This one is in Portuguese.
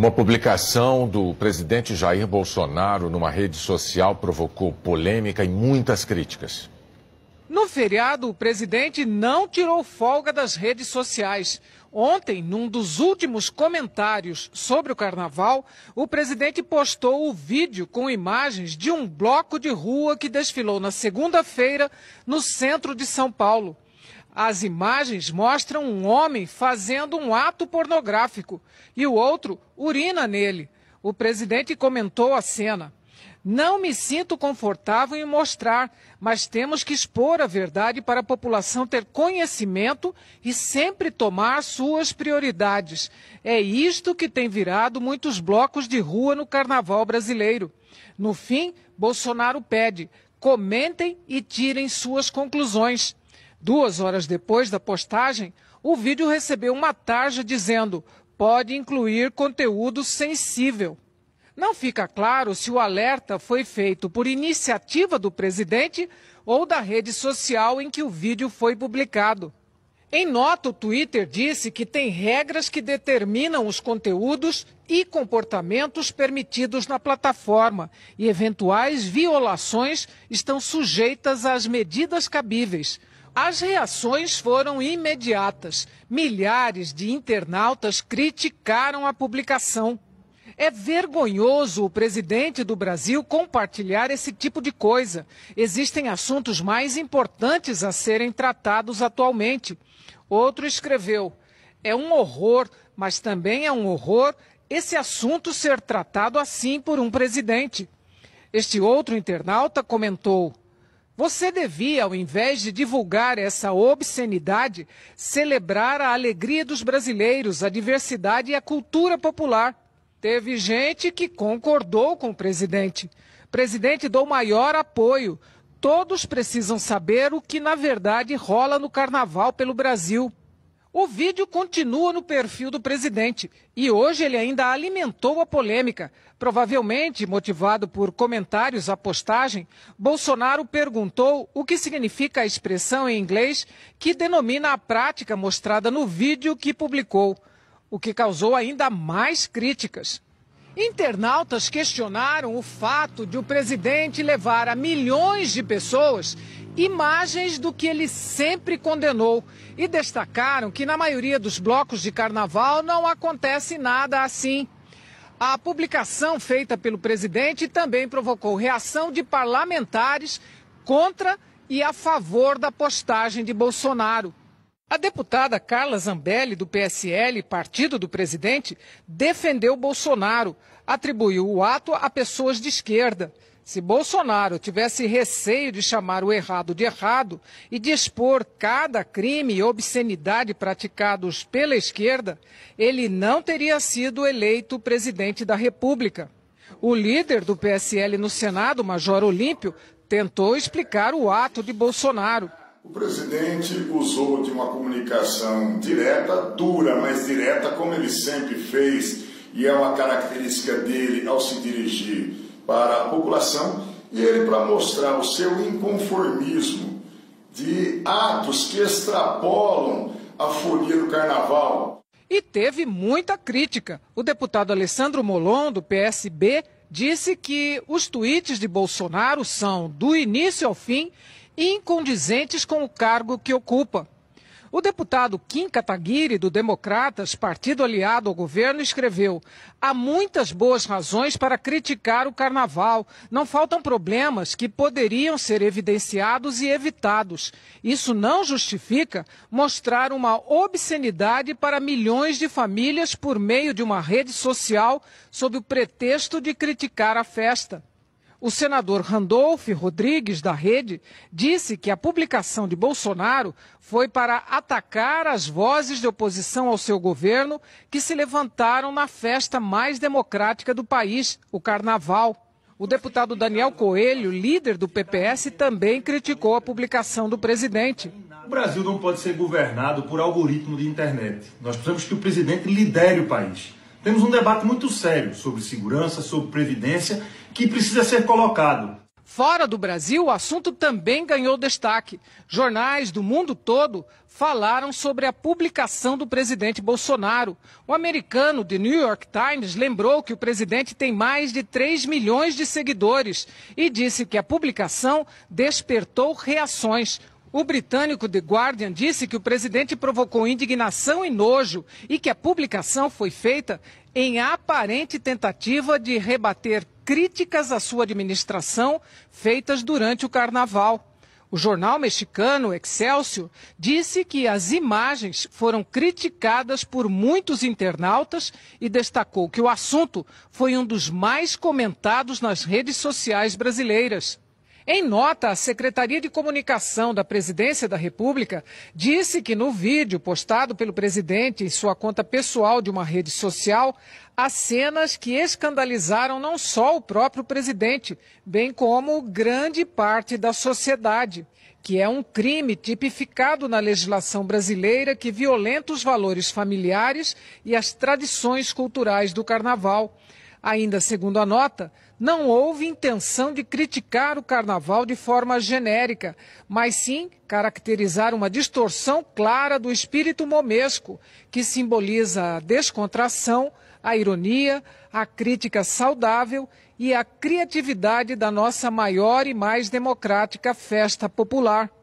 Uma publicação do presidente Jair Bolsonaro numa rede social provocou polêmica e muitas críticas. No feriado, o presidente não tirou folga das redes sociais. Ontem, num dos últimos comentários sobre o carnaval, o presidente postou o vídeo com imagens de um bloco de rua que desfilou na segunda-feira no centro de São Paulo. As imagens mostram um homem fazendo um ato pornográfico e o outro urina nele. O presidente comentou a cena. Não me sinto confortável em mostrar, mas temos que expor a verdade para a população ter conhecimento e sempre tomar suas prioridades. É isto que tem virado muitos blocos de rua no carnaval brasileiro. No fim, Bolsonaro pede: comentem e tirem suas conclusões. Duas horas depois da postagem, o vídeo recebeu uma tarja dizendo: pode incluir conteúdo sensível. Não fica claro se o alerta foi feito por iniciativa do presidente ou da rede social em que o vídeo foi publicado. Em nota, o Twitter disse que tem regras que determinam os conteúdos e comportamentos permitidos na plataforma e eventuais violações estão sujeitas às medidas cabíveis. As reações foram imediatas. Milhares de internautas criticaram a publicação. É vergonhoso o presidente do Brasil compartilhar esse tipo de coisa. Existem assuntos mais importantes a serem tratados atualmente. Outro escreveu: é um horror, mas também é um horror esse assunto ser tratado assim por um presidente. Este outro internauta comentou: você devia, ao invés de divulgar essa obscenidade, celebrar a alegria dos brasileiros, a diversidade e a cultura popular. Teve gente que concordou com o presidente. Presidente, dou maior apoio. Todos precisam saber o que, na verdade, rola no carnaval pelo Brasil. O vídeo continua no perfil do presidente e hoje ele ainda alimentou a polêmica. Provavelmente motivado por comentários à postagem, Bolsonaro perguntou o que significa a expressão em inglês que denomina a prática mostrada no vídeo que publicou, o que causou ainda mais críticas. Internautas questionaram o fato de o presidente levar a milhões de pessoas imagens do que ele sempre condenou e destacaram que na maioria dos blocos de carnaval não acontece nada assim. A publicação feita pelo presidente também provocou reação de parlamentares contra e a favor da postagem de Bolsonaro. A deputada Carla Zambelli, do PSL, partido do presidente, defendeu Bolsonaro, atribuiu o ato a pessoas de esquerda. Se Bolsonaro tivesse receio de chamar o errado de errado e de expor cada crime e obscenidade praticados pela esquerda, ele não teria sido eleito presidente da República. O líder do PSL no Senado, Major Olímpio, tentou explicar o ato de Bolsonaro. O presidente usou de uma comunicação direta, dura, mas direta, como ele sempre fez, e é uma característica dele ao se dirigir para a população e ele, para mostrar o seu inconformismo de atos que extrapolam a folia do carnaval. E teve muita crítica. O deputado Alessandro Molon, do PSB, disse que os tweets de Bolsonaro são, do início ao fim, incondizentes com o cargo que ocupa. O deputado Kim Kataguiri, do Democratas, partido aliado ao governo, escreveu: Há muitas boas razões para criticar o carnaval. Não faltam problemas que poderiam ser evidenciados e evitados. Isso não justifica mostrar uma obscenidade para milhões de famílias por meio de uma rede social sob o pretexto de criticar a festa. O senador Randolph Rodrigues, da Rede, disse que a publicação de Bolsonaro foi para atacar as vozes de oposição ao seu governo que se levantaram na festa mais democrática do país, o Carnaval. O deputado Daniel Coelho, líder do PPS, também criticou a publicação do presidente. O Brasil não pode ser governado por algoritmo de internet. Nós precisamos que o presidente lidere o país. Temos um debate muito sério sobre segurança, sobre previdência, que precisa ser colocado. Fora do Brasil, o assunto também ganhou destaque. Jornais do mundo todo falaram sobre a publicação do presidente Bolsonaro. O americano The New York Times lembrou que o presidente tem mais de 3 milhões de seguidores e disse que a publicação despertou reações. O britânico The Guardian disse que o presidente provocou indignação e nojo e que a publicação foi feita em aparente tentativa de rebater críticas à sua administração feitas durante o carnaval. O jornal mexicano Excelsior disse que as imagens foram criticadas por muitos internautas e destacou que o assunto foi um dos mais comentados nas redes sociais brasileiras. Em nota, a Secretaria de Comunicação da Presidência da República disse que no vídeo postado pelo presidente em sua conta pessoal de uma rede social, há cenas que escandalizaram não só o próprio presidente, bem como grande parte da sociedade, que é um crime tipificado na legislação brasileira que violenta os valores familiares e as tradições culturais do carnaval. Ainda segundo a nota, não houve intenção de criticar o carnaval de forma genérica, mas sim caracterizar uma distorção clara do espírito momesco, que simboliza a descontração, a ironia, a crítica saudável e a criatividade da nossa maior e mais democrática festa popular.